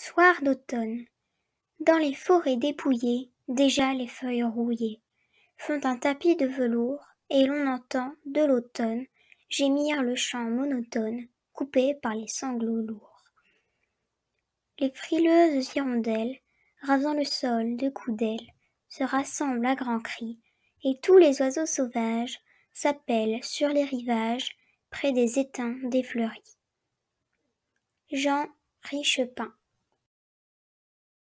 Soir d'automne. Dans les forêts dépouillées, déjà les feuilles rouillées font un tapis de velours, et l'on entend, de l'automne, gémir le chant monotone, coupé par les sanglots lourds. Les frileuses hirondelles, rasant le sol de coups d'ailes, se rassemblent à grands cris, et tous les oiseaux sauvages s'appellent sur les rivages, près des étangs défleuris. Jean Richepin